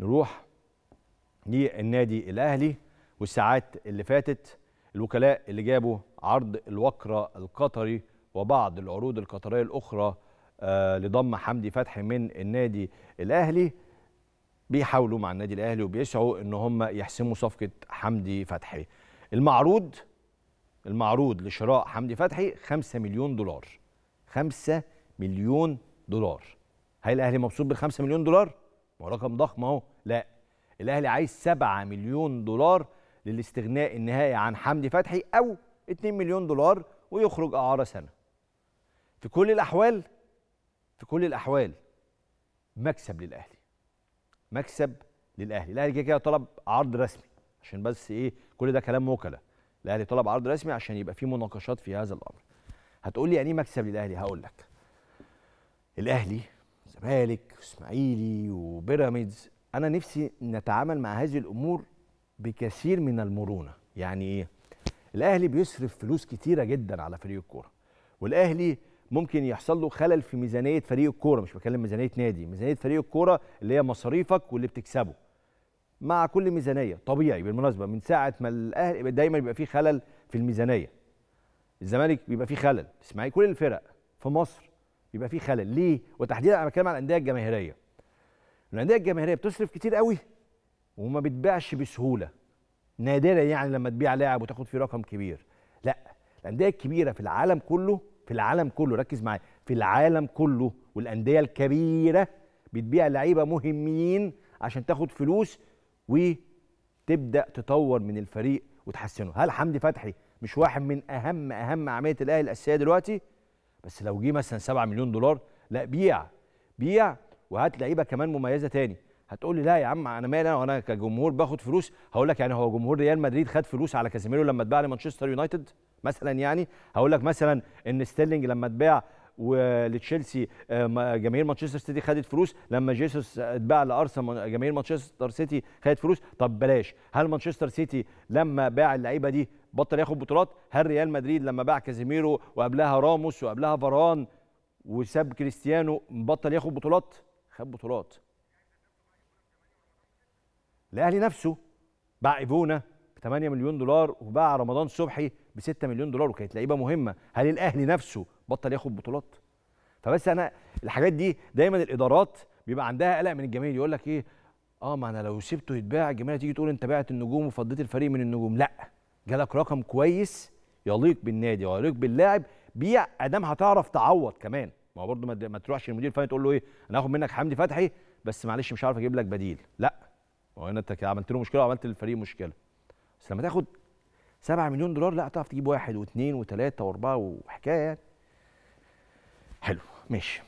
نروح للنادي الاهلي والساعات اللي فاتت الوكلاء اللي جابوا عرض الوكرة القطري وبعض العروض القطرية الأخرى آه، لضم حمدي فتحي من النادي الأهلي بيحاولوا مع النادي الأهلي وبيسعوا إن هم يحسموا صفقة حمدي فتحي المعروض المعروض لشراء حمدي فتحي 5 مليون دولار 5 مليون دولار هل الأهلي مبسوط بال 5 مليون دولار؟ هو رقم ضخم اهو لا الاهلي عايز 7 مليون دولار للاستغناء النهائي عن حمدي فتحي او 2 مليون دولار ويخرج اعاره سنه في كل الاحوال في كل الاحوال مكسب للاهلي مكسب للاهلي الاهلي كده كده طلب عرض رسمي عشان بس ايه كل ده كلام وكلاء الاهلي طلب عرض رسمي عشان يبقى في مناقشات في هذا الامر هتقول لي يعني ايه مكسب للاهلي هقول لك الاهلي الزمالك واسماعيلي وبيراميدز انا نفسي نتعامل مع هذه الامور بكثير من المرونه يعني ايه الاهلي بيصرف فلوس كتيره جدا على فريق الكوره والاهلي ممكن يحصل له خلل في ميزانيه فريق الكوره مش بكلم ميزانيه نادي ميزانيه فريق الكوره اللي هي مصاريفك واللي بتكسبه مع كل ميزانيه طبيعي بالمناسبه من ساعه ما الاهلي دايما بيبقى فيه خلل في الميزانيه الزمالك بيبقى فيه خلل اسمعي كل الفرق في مصر يبقى في خلل ليه وتحديدا انا بتكلم عن الانديه الجماهيريه الانديه الجماهيريه بتصرف كتير قوي وما بتبيعش بسهوله نادرا يعني لما تبيع لاعب وتاخد فيه رقم كبير لا الانديه الكبيره في العالم كله في العالم كله ركز معايا في العالم كله والانديه الكبيره بتبيع لعيبه مهمين عشان تاخد فلوس وتبدا تطور من الفريق وتحسنه هل حمدي فتحي مش واحد من اهم اهم عمليه الاهلي الاساسيه دلوقتي بس لو جه مثلا 7 مليون دولار لا بيع بيع وهات لعيبه كمان مميزه تاني هتقول لي لا يا عم انا مالي انا وانا كجمهور باخد فلوس هقول لك يعني هو جمهور ريال مدريد خد فلوس على كازيميرو لما اتباع لمانشستر يونايتد مثلا يعني هقول لك مثلا ان ستيرلينج لما اتباع ولتشيلسي آه، جماهير مانشستر سيتي خدت فلوس لما جيسوس اتباع لارسنال جماهير مانشستر سيتي خدت فلوس طب بلاش هل مانشستر سيتي لما باع اللعيبه دي بطل ياخد بطولات هل ريال مدريد لما باع كازيميرو وقبلها راموس وقبلها فاران وساب كريستيانو بطل ياخد بطولات خد بطولات الاهلي نفسه باع ايفونا ب 8 مليون دولار وباع رمضان صبحي ب 6 مليون دولار وكانت لعيبه مهمه هل الاهلي نفسه بطل ياخد بطولات فبس انا الحاجات دي دايما الادارات بيبقى عندها قلق من الجماهير يقول لك ايه اه ما انا لو سبته يتباع الجماهير تيجي تقول انت بعت النجوم وفضيت الفريق من النجوم لا جالك رقم كويس يليق بالنادي ويليق باللاعب بيع ادام هتعرف تعوض كمان ما هو برضه ما تروحش للمدير الفني تقول له ايه انا هاخد منك حمدي فتحي بس معلش مش عارف اجيب لك بديل لا هو انت عملت له مشكله وعملت للفريق مشكله بس لما تاخد 7 مليون دولار لا تعرف تجيب واحد واثنين وثلاثه واربعه وحكايه يعني حلو ماشي